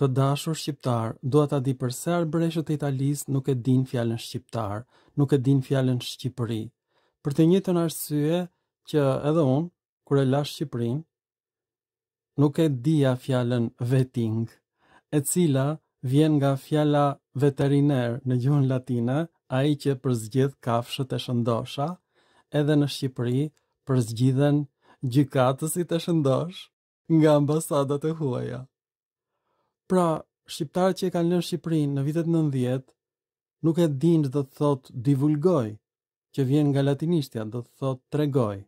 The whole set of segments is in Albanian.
Të dashur shqiptar, dua ta di përse arbreshët e Italisë nuk e din fjalën shqiptar, nuk e din fjalën Shqipëri. Për të njëjtën arsye që edhe unë, kur e lash Shqipërin, nuk e dija fjalën veting, e cila vjen nga fjala veteriner në gjuhën latine, ai që përzgjidh kafshët e shëndosha, edhe në Shqipëri përzgjidhen gjykatësit e shëndosh nga ambasadat e huaja. Pra, shqiptarët që e kanë lënë Shqipërinë në vitet 90, nuk e dinë do të thotë divulgoj, që vjen nga latinishtja, do të thotë tregoj.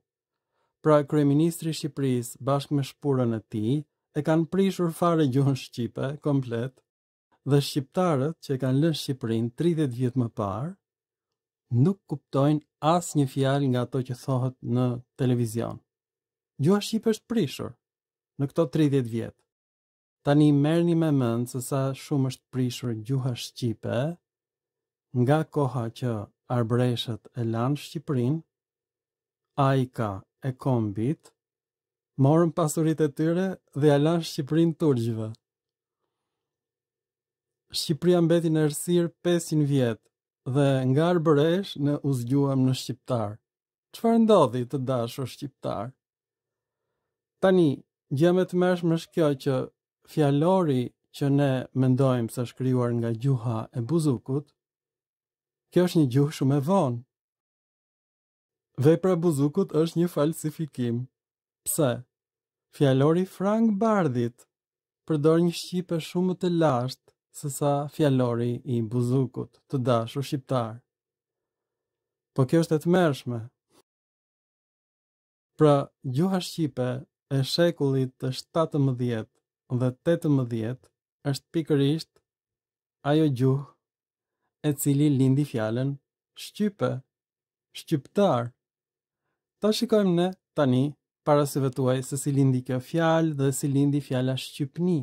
Pra, kryeministri i Shqipërisë bashkë me shpurën e tij e kanë prishur fare gjuhën shqipe komplet dhe shqiptarët që e kanë lënë Shqipërinë 30 vjet më parë nuk kuptojnë asë një fjalë nga ato që thohet në televizion. Gjuha shqipe është prishur në këto 30 vjet. Tani merrni me mend se sa shumë është prishur gjuha shqipe nga koha që arbëreshët e lanë Shqipërinë, ka e Kombit, morën pasuritë e tyre dhe ja lanë Shqipërinë turqëve. Shqipëria mbeti në errësir 500 vjet dhe nga arbëresh në u zgjuam në shqiptar. Çfarë ndodhi të dashur shqiptar? Tani Gjëmet mërshmë është kjo që Fjalori që ne mendojmë se është krijuar nga gjuha e Buzukut, kjo është një gjuhë shumë e vonë. Vepra e Buzukut është një falsifikim. Pse? Fjalori Frank Bardhit përdor një shqipe shumë të lashtë se sa fjalori i Buzukut, të dashur shqiptar. Po kjo është e mershme. Pra, gjuha shqipe e shekullit të 17 dhe 18 është pikërisht ajo gjuhë e cili lindi fjallën shqype, shqyptar. Ta shikojmë ne tani para se vetuaj se si lindi kjo fjallë dhe si lindi fjalla shqypni.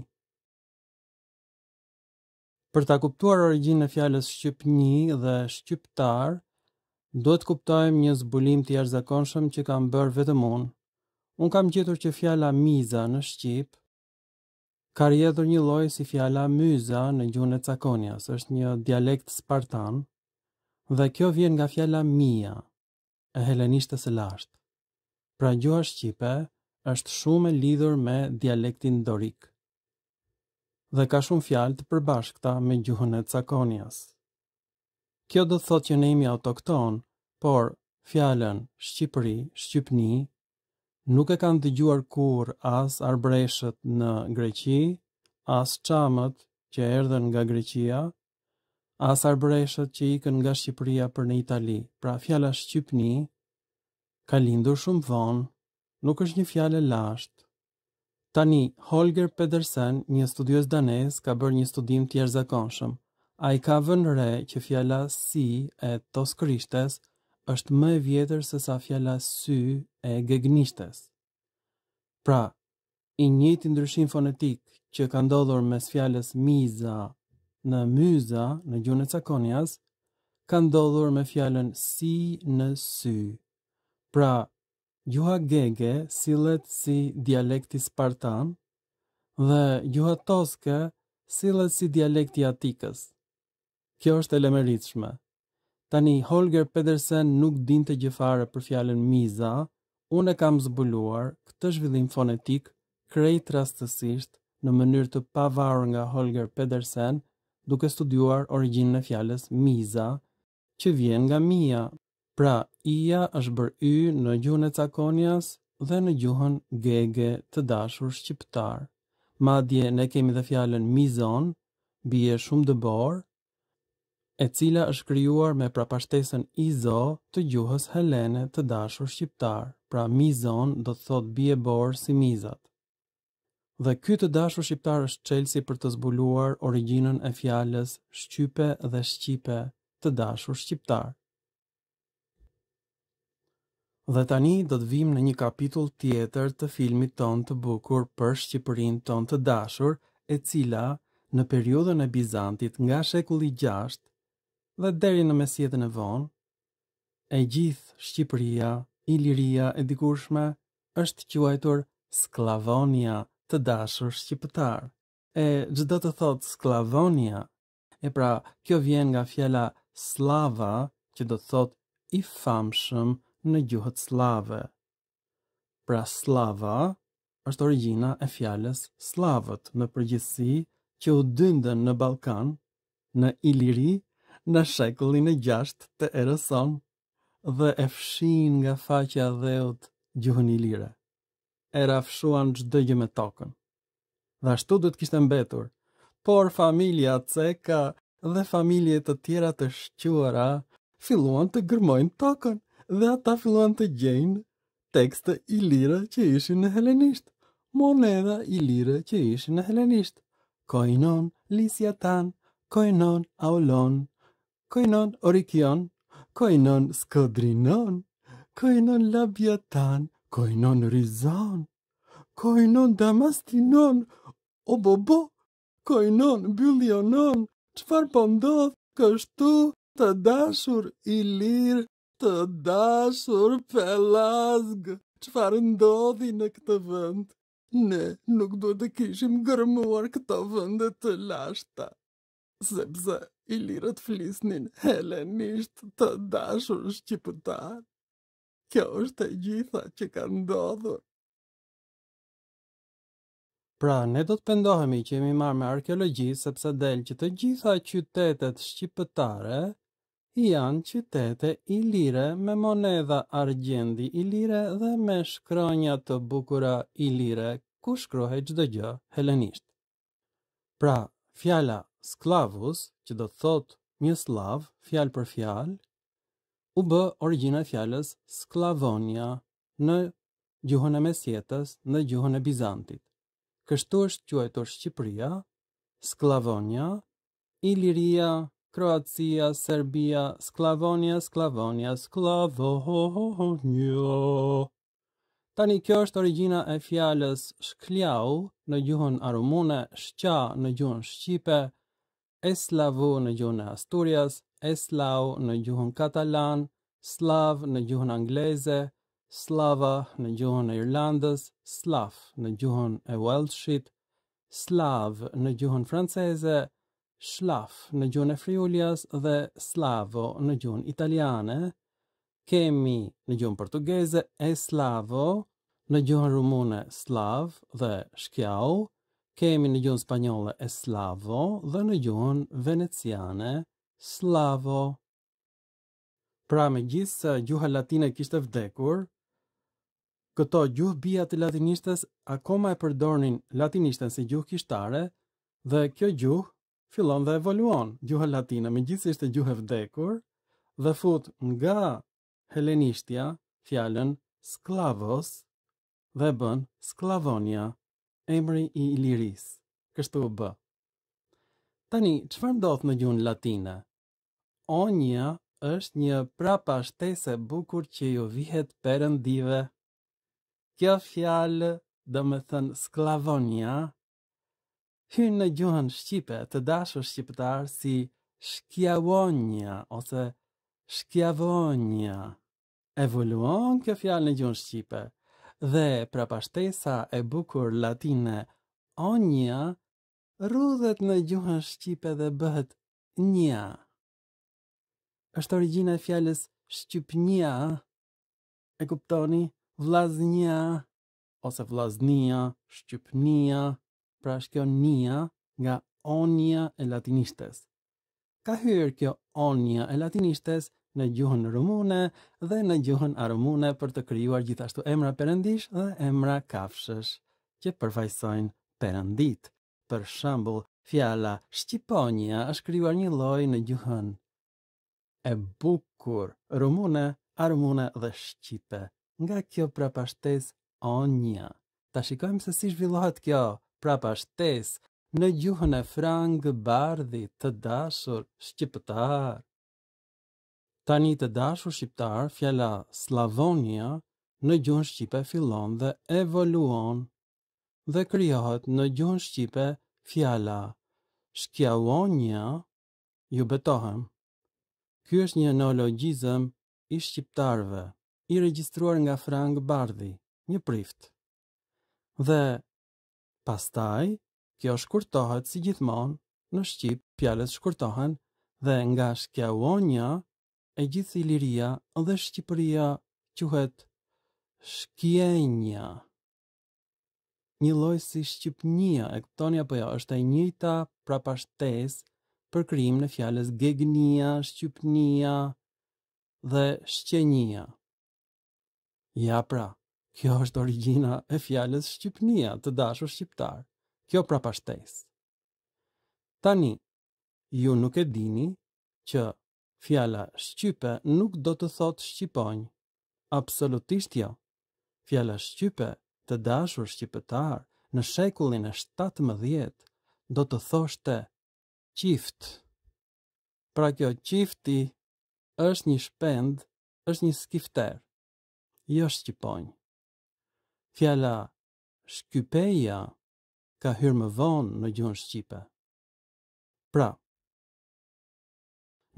Për ta kuptuar origjinën e fjalës shqypni dhe shqyptar, duhet kuptojmë një zbulim të jashtëzakonshëm që kam bërë vetëm unë. Unë kam gjetur që fjala miza në shqip ka rjedhur një lloj si fjala myza në gjuhën e Cakonias, është një dialekt spartan dhe kjo vjen nga fjala mia e helenishtes së lashtë. Pra gjuha shqipe është shumë e lidhur me dialektin dorik. Dhe ka shumë fjalë të përbashkëta me gjuhën e Cakonias. Kjo do të thotë që ne jemi autokton, por fjalën Shqipëri, Shqipni nuk e kanë dëgjuar kur as arbreshët në Greqi, as qamët që erdhen nga Greqia, as arbreshët që ikën nga Shqipëria për në Itali. Pra fjala Shqipni ka lindur shumë vonë, nuk është një fjale lasht. Tani, Holger Pedersen, një studios danes, ka bërë një studim tjerë zakonshëm. A i ka vënë re që fjala si e toskrishtes – është më e vjetër se sa fjala sy e gegnishtes. Pra, i njëjti ndryshim fonetik që ka ndodhur mes fjalës miza në myza në gjuhën e ka ndodhur me fjalën si në sy. Pra, gjuha gege sillet si dialekti spartan dhe gjuha toske sillet si dialekti atikës. Kjo është e lëmeritshme. Tani, Holger Pedersen nuk din të gjëfare për fjallën Miza, unë e kam zbuluar këtë zhvillim fonetik krejt rastësisht në mënyrë të pavarë nga Holger Pedersen duke studuar originën e fjallës Miza, që vjen nga Mia. Pra, ia është bërë y në gjuhën e cakonjas dhe në gjuhën gege të dashur shqiptar. Madje ne kemi dhe fjallën Mizon, bie shumë dëborë, e cila është krijuar me prapashtesën izo të gjuhës helene të dashur shqiptar, pra mizon do të thot bie borë si mizat. Dhe ky të dashur shqiptar është çelësi për të zbuluar originën e fjalës shqype dhe shqipe të dashur shqiptar. Dhe tani do të vim në një kapitull tjetër të filmit ton të bukur për Shqipërin ton të dashur, e cila në periodën e Bizantit nga shekulli 6 dhe deri në mesjetën e vonë, e gjithë Shqipëria, Iliria e dikurshme, është quajtur sklavonia të dashur shqiptar. E gjithë të thotë sklavonia, e pra kjo vjen nga fjela slava, që do të thotë i famshëm në gjuhët slave. Pra slava është origjina e fjalës slavët në përgjithsi që u dyndën në Balkan, në Iliri, në shekullin e gjasht të erëson dhe e fshin nga faqja dheut gjuhën i lira. E rafshuan gjdo gjë me tokën. Dhe ashtu dhëtë kishtë mbetur, por familja ceka dhe familje të tjera të shquara filluan të gërmojnë tokën dhe ata filluan të gjenë tekste i lira që ishin në helenisht, moneda i lira që ishin në helenisht, koinon, lisja tanë, koinon, aulonë. Kojnon orikion, kojnon skodrinon, kojnon labjatan, kojnon rizon, kojnon damastinon, o bobo, kojnon bylionon, qëfar po ndodh, kështu të dashur i lirë, të dashur pelazg, qëfar ndodhi në këtë vënd, ne nuk duhet të kishim gërmuar këto vëndet të lashta sepse i lirët flisnin helenisht të dashur shqiptar. Kjo është e gjitha që ka ndodhur. Pra, ne do të pendohemi që jemi marrë me arkeologi, sepse del që të gjitha qytetet shqiptare janë qytete i lire me moneda argjendi i lire dhe me shkronja të bukura i lire, ku shkrohe qdo gjë helenisht. Pra, fjala sklavus, që do të thot një slav, fjalë për fjalë, u bë origjina e fjalës sklavonia në gjuhën e Mesjetës, në gjuhën e Bizantit. Kështu është quajtur Shqipëria, sklavonia, Iliria, Kroacia, Serbia, sklavonia, sklavonia, sklavonia. Tani kjo është origjina e fjalës shkljau në gjuhën arumune, shqa në gjuhën shqipe, eslavo në gjuhën e Asturias, eslau në gjuhën katalan, slav në gjuhën angleze, slava në gjuhën e Irlandës, slav në gjuhën e Welshit, slav në gjuhën franceze, shlaf në gjuhën e Friulias dhe slavo në gjuhën italiane, kemi në gjuhën portugeze eslavo, në gjuhën rumune slav dhe shkjau, kemi në gjuhën spanjolle e slavo dhe në gjuhën veneciane slavo. Pra me gjithë se gjuha latine kishtë e vdekur, këto gjuhë bia të latinishtes akoma e përdornin latinishten si gjuhë kishtare dhe kjo gjuhë fillon dhe evoluon gjuha latine, me gjithë se ishte gjuhë e vdekur dhe fut nga helenishtja fjallën sklavos dhe bën sklavonia emri i liris, kështu bë. Tani, qëfar ndodhë në gjunë latina? Onja është një prapa shtese bukur që ju vihet përëndive. Kjo fjalë, dhe me thënë sklavonja, hynë në gjuhën Shqipe të dashër Shqiptarë si shkjavonja ose shkjavonja. Evoluon kjo fjalë në gjuhën Shqipe dhe prapashtesa e bukur latine onja rrudhet në gjuhën shqipe dhe bëhet nja. Është origjina e fjalës shqypnia. E kuptoni? Vllaznia ose vllaznia, shqypnia, pra është kjo nia nga onja e latinishtes. Ka hyrë kjo onja e latinishtes në gjuhën rumune dhe në gjuhën arumune për të kryuar gjithashtu emra perëndish dhe emra kafshës që përfajsojnë perëndit. Për shambull, fjala Shqiponia është kryuar një loj në gjuhën. E bukur, rumune, arumune dhe Shqipe. Nga kjo prapashtes onja. Ta shikojmë se si shvillohet kjo prapashtes në gjuhën e frangë bardhi të dashur Shqiptar. Tani të dashur shqiptar, fjala Slavonia në gjuhën shqipe fillon dhe evoluon dhe krijohet në gjuhën shqipe fjala Shkjavonia, ju betohem. Ky është një neologizëm i shqiptarëve, i regjistruar nga Frank Bardhi, një prift. Dhe pastaj kjo shkurtohet si gjithmonë në shqip, fjalët shkurtohen dhe nga Shkjavonia e gjithë i liria dhe Shqipëria quhet Shkjenja. Një loj si Shqipënia e këtoni apo jo, është e njëta prapashtes për krim në fjales Gegnia, Shqipënia dhe Shqenia. Ja pra, kjo është origjina e fjales Shqipënia të dashu Shqiptar, kjo prapashtes. Tani, ju nuk e dini që Fjala shqype nuk do të thot shqiponj. Absolutisht jo. Fjala shqype të dashur shqipetar në shekullin e 17 do të thoshte qift. Pra kjo qifti është një shpend, është një skifter. Jo shqiponj. Fjala shkypeja ka hyrë më vonë në gjuhën shqipe. Pra,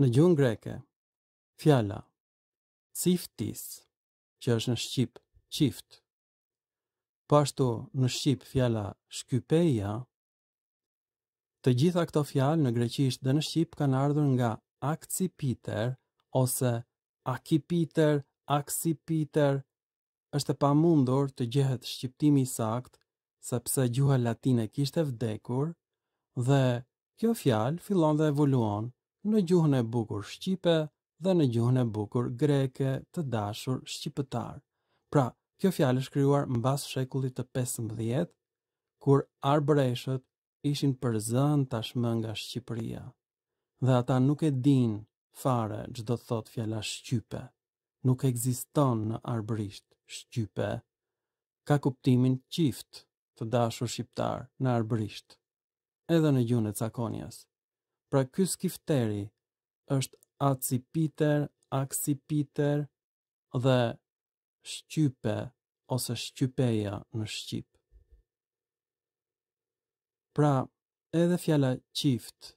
Në gjuhën greke, fjala siftis, që është në shqip qift, po ashtu në shqip fjala shkypeja, të gjitha këto fjalë në greqisht dhe në shqip kanë ardhur nga akcipiter ose akipiter, akcipiter, është e pamundur të gjehet shqiptimi i sakt, sepse gjuha latine kishte vdekur dhe kjo fjalë fillon dhe evoluon Në gjuhën e bukur shqipe dhe në gjuhën e bukur greke, të dashur shqiptar. Pra, kjo fjalë është krijuar mbas shekullit të 15, kur Arbëreshët ishin përzën tashmën nga Shqipëria. Dhe ata nuk e din fare çdo thot fjalla shqype. Nuk ekziston në Arbërisht Shqype. Ka kuptimin çift, të dashur shqiptar në Arbërisht. Edhe në gjuhën e Pra ky skifteri është acipiter, aksipiter dhe shqype ose shqypeja në shqip. Pra, edhe fjala qift,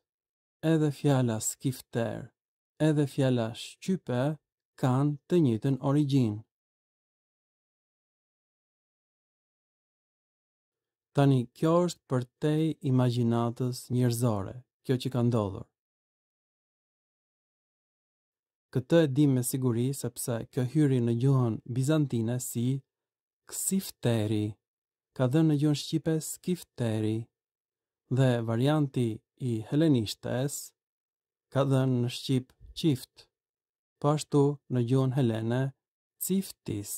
edhe fjala skifter, edhe fjala shqype kanë të njëtën origjinë. Tani kjo është për te imaginatës njërzore, kjo që ka ndodhur. Këtë e dim me siguri sepse kjo hyri në gjuhën bizantine si kësifteri, ka dhe në gjuhën shqipe skifteri, dhe varianti i helenishtes ka dhe në shqip qift, pashtu po në gjuhën helene ciftis.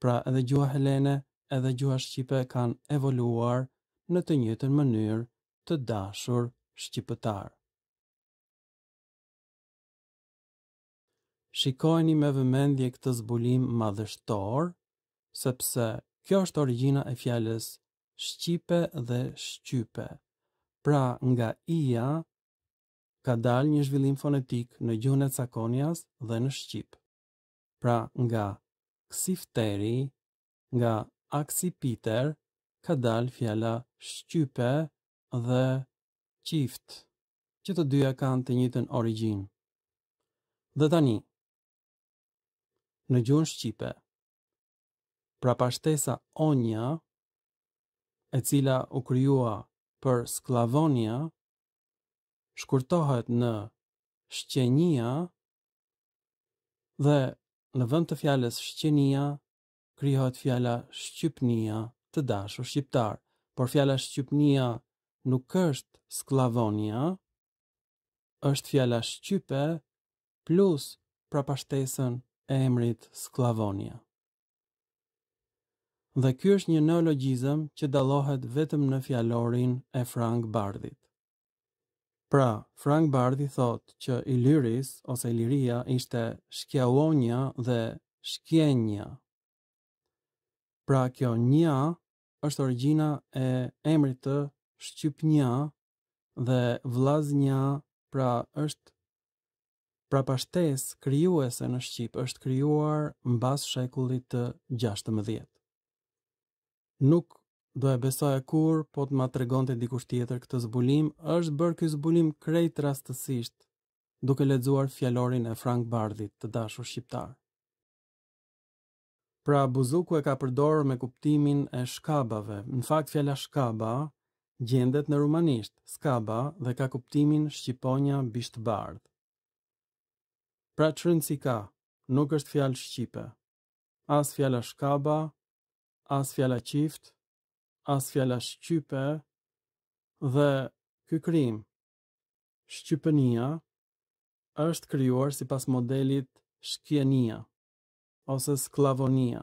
Pra edhe gjuha helene edhe gjuha shqipe kanë evoluar në të njëtën mënyrë të dashur shqipëtar. Shikojni me vëmendje këtë zbulim madhështor, sepse kjo është origjina e fjalës shqipe dhe shqype. Pra nga ia ka dal një zhvillim fonetik në gjuhën e Cakonias dhe në shqip. Pra nga Ksifteri, nga Aksipiter ka dal fjala shqype dhe qift, që të dyja kanë të njëtën origjinë. Dhe tani, në gjuhën shqipe, pra pashtesa onja e cila u krijua për sklavonia shkurtohet në shqenia dhe në vend të fjalës shqenia krijohet fjala shqypnia të dashur shqiptar por fjala shqypnia nuk është sklavonia, është fjala shqype plus prapashtesën e emrit sklavonia. Dhe ky është një neologjizëm që dallohet vetëm në fjalorin e Frank Bardhit. Pra, Frank Bardhi thot që Iliris ose Iliria ishte shkjaonja dhe shkjenja. Pra, kjo nja është origjina e emrit të shqipnia dhe vllaznia, pra është pra pashtesë krijuese në Shqip, është krijuar mbas shekullit të 16. Nuk do e besoj kur po të ma tregonte dikush tjetër këtë zbulim, është bërë ky zbulim krejt rastësisht duke lexuar fjalorin e Frank Bardhit, të dashur shqiptar. Pra Buzuku e ka përdorur me kuptimin e shkabave. Në fakt fjala shkaba gjendet në rumanisht, skaba dhe ka kuptimin shqiponja bisht bardh. Pra qërënë si ka, nuk është fjalë shqipe. As fjala shkaba, as fjala qift, as fjala shqype dhe ky krim shqypenia është krijuar sipas modelit shkjenia ose sklavonia.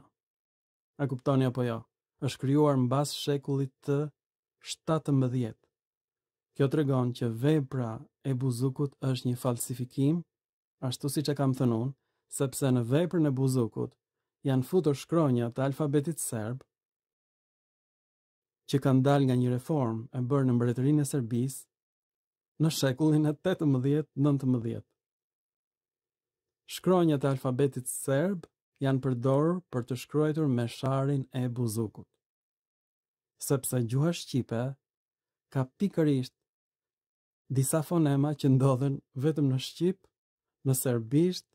A kuptoni apo jo? Është krijuar mbas shekullit të 19. 17. Kjo të regon që vepra e buzukut është një falsifikim, ashtu si që kam thënun, sepse në veprën e buzukut janë futur shkronja të alfabetit serb, që kanë dal nga një reform e bërë në mbretërinë e Serbisë në shekullin e 18-19. Shkronjat e alfabetit serb janë përdorur për të shkruar me sharin e buzukut sepse gjuha shqipe ka pikërisht disa fonema që ndodhen vetëm në shqip, në serbisht,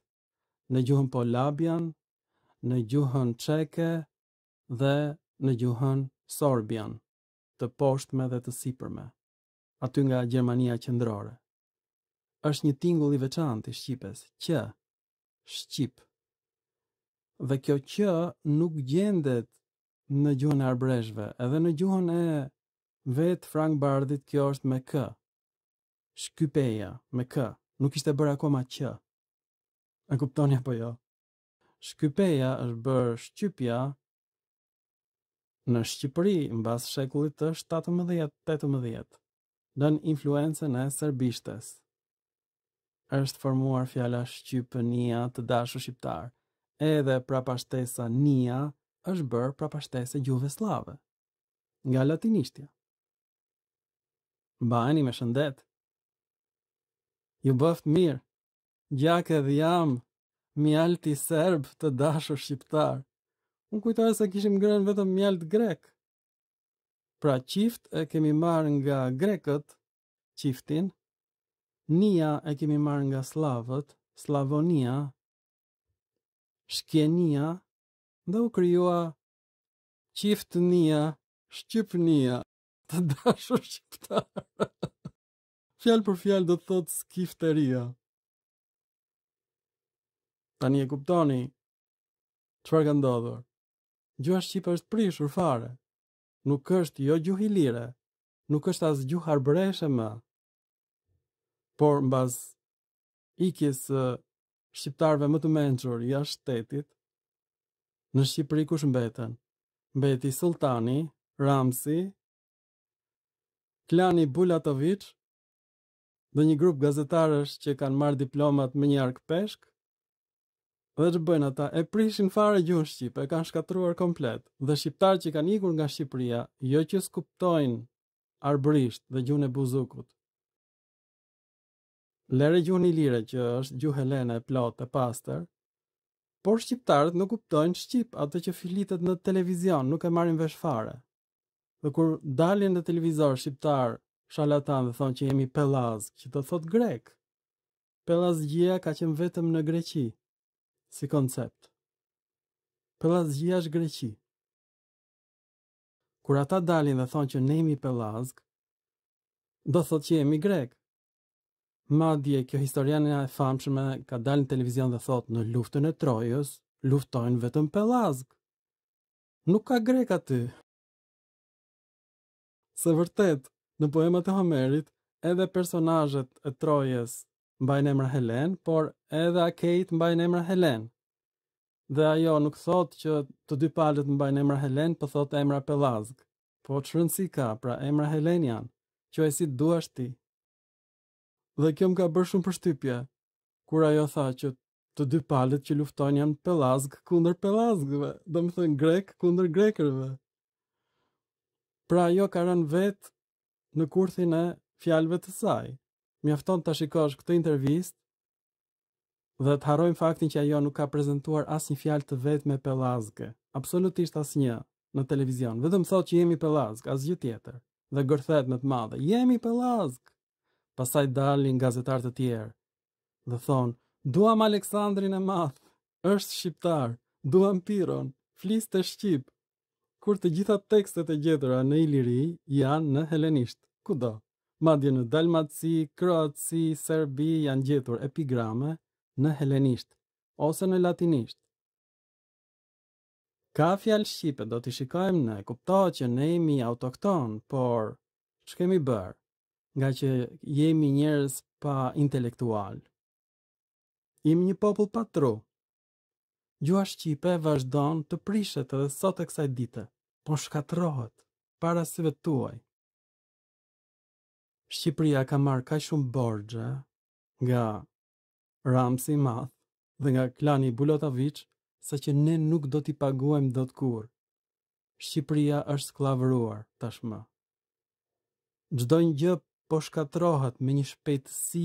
në gjuhën polabian, në gjuhën çeke dhe në gjuhën sorbian, të poshtme dhe të sipërme, aty nga Gjermania qendrore. Është një tingull i veçantë i shqipes, q, shqip. Dhe kjo q nuk gjendet në gjuhën e arbëreshve, edhe në gjuhën e vetë Frank Bardit, kjo është me kë. Shkypeja me kë, nuk ishte bërë akoma që. E kuptoni apo jo? Shkypeja është bërë shqypja në Shqipëri mbas shekullit të 17-18 në influencën e serbishtes. Është formuar fjala shqypënia të dashur shqiptar. Edhe prapashtesa nia është bërë pra pashtese Gjuve slave. Nga latinishtja. Bani me shëndet. Ju bëft mirë. Gjak e jam. Mjalti serb të dashur shqiptar. Unë kujtoj se kishim grën vetëm mjalt grek. Pra qift e kemi marrë nga grekët, qiftin. Nia e kemi marrë nga slavët, slavonia. Shkenia, dhe u kryua qiftë nia, shqipë nia, të dashur shqiptarë. fjallë për fjallë do të thotë skifteria. Tani e kuptoni, qëfar ka ndodhur? Gjua shqipë është prishur fare, nuk është jo gjuhilire, lire, nuk është as gjuhë arbëreshe më. Por mbas ikjes shqiptarve më të menqur jashtë shtetit, Në Shqipëri kush mbeten? Mbeti Sultani, Ramsi, Klani Bulatovic, dhe një grup gazetarësh që kanë marrë diplomat me një ark peshk, dhe që bëjnë ata e prishin fare gjunë Shqipë, e kanë shkatruar komplet, dhe Shqiptarë që kanë ikur nga Shqipëria, jo që skuptojnë arbrisht dhe gjunë e buzukut. Lere gjunë i lire që është gjuhë helene, e pastër, por shqiptarët nuk kuptojnë shqip atë që filitet në televizion, nuk e marrin vesh fare. Dhe kur dalin në televizor shqiptar shalatan dhe thonë që jemi pelaz, që të thot grek, pelazgjia ka qenë vetëm në greqi, si koncept. Pelazgjia është greqi. Kur ata dalin dhe thonë që ne jemi pelazg, do thot që jemi grek. Madje kjo historiana e famshme ka dalë në televizion dhe thotë në luftën e Trojës, luftojnë vetëm Pelazg. Nuk ka grek aty. Se vërtet, në poemat e Homerit, edhe personajët e Trojës mbajnë emra Helen, por edhe Akejt mbajnë emra Helen. Dhe ajo nuk thot që të dy palët mbajnë emra Helen, për po thot emra Pelazg. Po që rëndësi ka, pra emra Helen janë, që e si duash ti dhe kjo më ka bërë shumë përshtypje, kur ajo tha që të dy palet që luftojnë janë pelazg kunder pelazgve, dhe më thënë grek kunder grekerve. Pra ajo ka rënë vetë në kurthin e fjalëve të saj. Mjafton të shikosh këtë intervist dhe të harojmë faktin që ajo nuk ka prezentuar as një fjalë të vetë me pelazgë, absolutisht as një në televizion, vetëm thot që jemi pelazg, as gjë tjetër, dhe gërthet me të madhe, jemi pelazg pasaj dalin gazetar të tjerë. Dhe thonë, duam Aleksandrin e math, është shqiptar, duam piron, flisë të shqip. Kur të gjitha tekstet e gjetëra në Iliri janë në helenisht, kudo. Madje në Dalmatësi, Kroatësi, Serbi janë gjetur epigrame në helenisht, ose në latinisht. Ka fjalë Shqipe, do t'i shikojmë ne, kuptohet që ne jemi autokton, por që kemi bërë? nga që jemi njerëz pa intelektual. Jemi një popull pa tru. Gjua Shqipe vazhdon të prishet edhe sot e kësaj dite, po shkatrohet para se vetuaj. Shqipëria ka marr kaq shumë borxhe nga Ramsi i madh dhe nga klani Bulatoviç sa që ne nuk do t'i paguajmë dot t'kur. Shqipëria është sklavruar tashmë. Çdo gjë po shkatrohet me një shpejtësi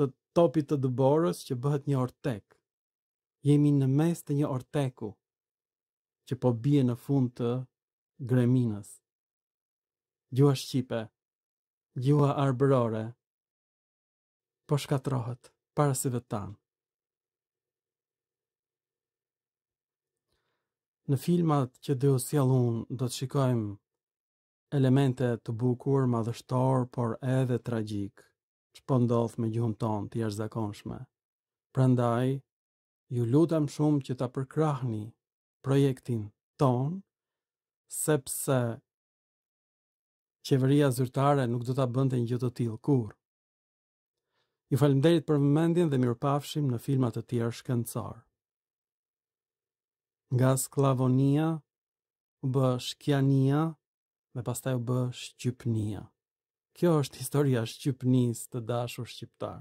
të topit të dëborës që bëhet një ortek. Jemi në mes të një orteku që po bie në fund të greminës. Gjua shqipe, gjua arbërore, po shkatrohet para se vetan. Në filmat që do të sjellim do të shikojmë elemente të bukur, madhështor, por edhe tragjik, që po ndodh me gjuhën tonë të jashtëzakonshme. Prandaj, ju lutem shumë që ta përkrahni projektin ton, sepse qeveria zyrtare nuk do ta bënte një gjë të tillë kurrë. Ju falemderit për vëmendjen dhe mirupafshim në filmat të tjerë shkencar. Nga sklavonia, bë shkjania, dhe pastaj u bë Shqipnia. Kjo është historia e Shqipnisë të dashur shqiptar.